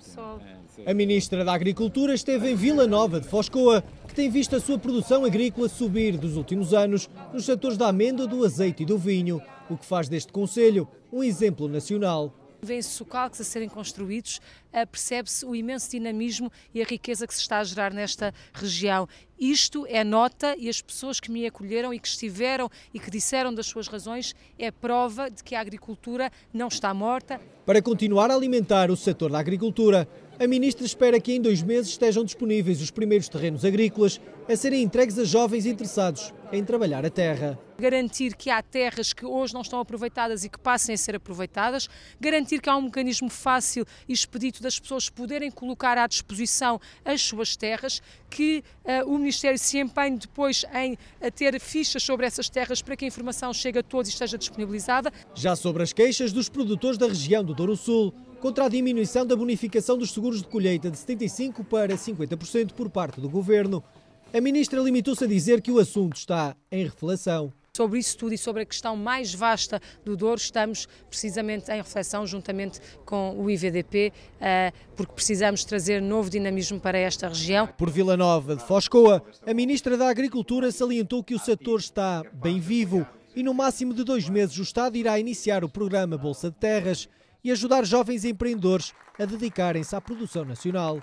sol. É, a ministra da Agricultura esteve em Vila Nova de Foscoa, que tem visto a sua produção agrícola subir dos últimos anos nos setores da amêndoa, do azeite e do vinho, o que faz deste Conselho um exemplo nacional. Vêem-se socalques a serem construídos, eh, percebe-se o imenso dinamismo e a riqueza que se está a gerar nesta região. Isto é nota e as pessoas que me acolheram e que estiveram e que disseram das suas razões é prova de que a agricultura não está morta. Para continuar a alimentar o setor da agricultura, a ministra espera que em dois meses estejam disponíveis os primeiros terrenos agrícolas a serem entregues a jovens interessados em trabalhar a terra. Garantir que há terras que hoje não estão aproveitadas e que passem a ser aproveitadas, garantir que há um mecanismo fácil e expedito das pessoas poderem colocar à disposição as suas terras, que uh, o Ministério se empenhe depois em eh, ter fichas sobre essas terras para que a informação chegue a todos e esteja disponibilizada. Já sobre as queixas dos produtores da região do Douro Sul, contra a diminuição da bonificação dos seguros de colheita de 75% para 50% por parte do governo. A ministra limitou-se a dizer que o assunto está em reflexão. Sobre isso tudo e sobre a questão mais vasta do Douro, estamos precisamente em reflexão juntamente com o IVDP, eh, porque precisamos trazer novo dinamismo para esta região. Por Vila Nova de Foscoa, a ministra da Agricultura salientou que o setor está bem vivo e no máximo de dois meses o Estado irá iniciar o programa Bolsa de Terras e ajudar jovens empreendedores a dedicarem-se à produção nacional.